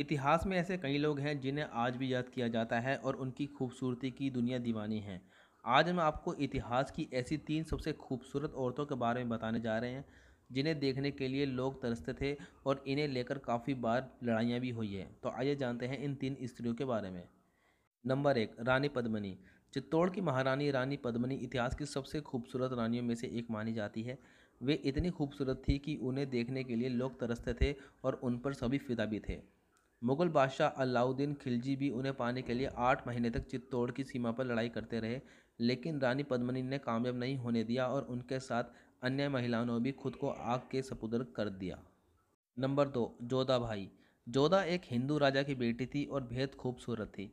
इतिहास में ऐसे कई लोग हैं जिन्हें आज भी याद किया जाता है और उनकी खूबसूरती की दुनिया दीवानी है आज हम आपको इतिहास की ऐसी तीन सबसे खूबसूरत औरतों के बारे में बताने जा रहे हैं जिन्हें देखने के लिए लोग तरसते थे और इन्हें लेकर काफ़ी बार लड़ाइयाँ भी हुई हैं तो आइए जानते हैं इन तीन स्त्रियों के बारे में नंबर एक रानी पद्मनी चित्तौड़ की महारानी रानी पद्मनी इतिहास की सबसे खूबसूरत रानियों में से एक मानी जाती है वे इतनी खूबसूरत थी कि उन्हें देखने के लिए लोग तरसते थे और उन पर सभी फिदा भी थे मुगल बादशाह अलाउद्दीन खिलजी भी उन्हें पाने के लिए आठ महीने तक चित्तौड़ की सीमा पर लड़ाई करते रहे लेकिन रानी पद्मनी ने कामयाब नहीं होने दिया और उनके साथ अन्य महिलाओं ने भी खुद को आग के सपुदर कर दिया नंबर दो जोधा भाई जोधा एक हिंदू राजा की बेटी थी और बेहद खूबसूरत थी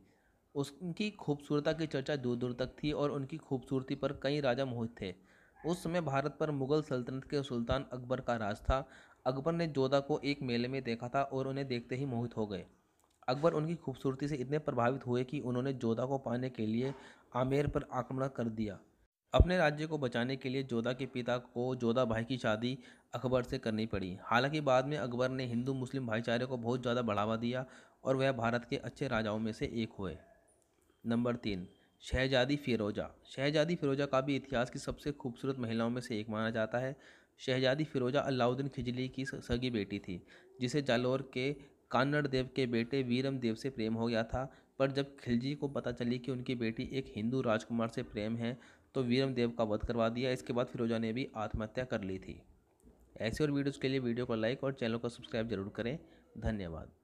उसकी खूबसूरता की चर्चा दूर दूर तक थी और उनकी खूबसूरती पर कई राजा मोहित थे उस समय भारत पर मुगल सल्तनत के सुल्तान अकबर का राज था अकबर ने जोधा को एक मेले में देखा था और उन्हें देखते ही मोहित हो गए अकबर उनकी खूबसूरती से इतने प्रभावित हुए कि उन्होंने जोधा को पाने के लिए आमेर पर आक्रमण कर दिया अपने राज्य को बचाने के लिए जोधा के पिता को जोधा भाई की शादी अकबर से करनी पड़ी हालांकि बाद में अकबर ने हिंदू मुस्लिम भाईचारे को बहुत ज़्यादा बढ़ावा दिया और वह भारत के अच्छे राजाओं में से एक हुए नंबर तीन शहजादी फिरोज़ा शहजादी फिरोज़ा का भी इतिहास की सबसे खूबसूरत महिलाओं में से एक माना जाता है शहजादी फ़िरोज़ा अलाउद्दीन खिजली की सगी बेटी थी जिसे जालौर के कान्नड़ देव के बेटे वीरम देव से प्रेम हो गया था पर जब खिलजी को पता चली कि उनकी बेटी एक हिंदू राजकुमार से प्रेम है तो वीरम देव का वध करवा दिया इसके बाद फिरोजा ने भी आत्महत्या कर ली थी ऐसे और वीडियोज़ के लिए वीडियो को लाइक और चैनल को सब्सक्राइब जरूर करें धन्यवाद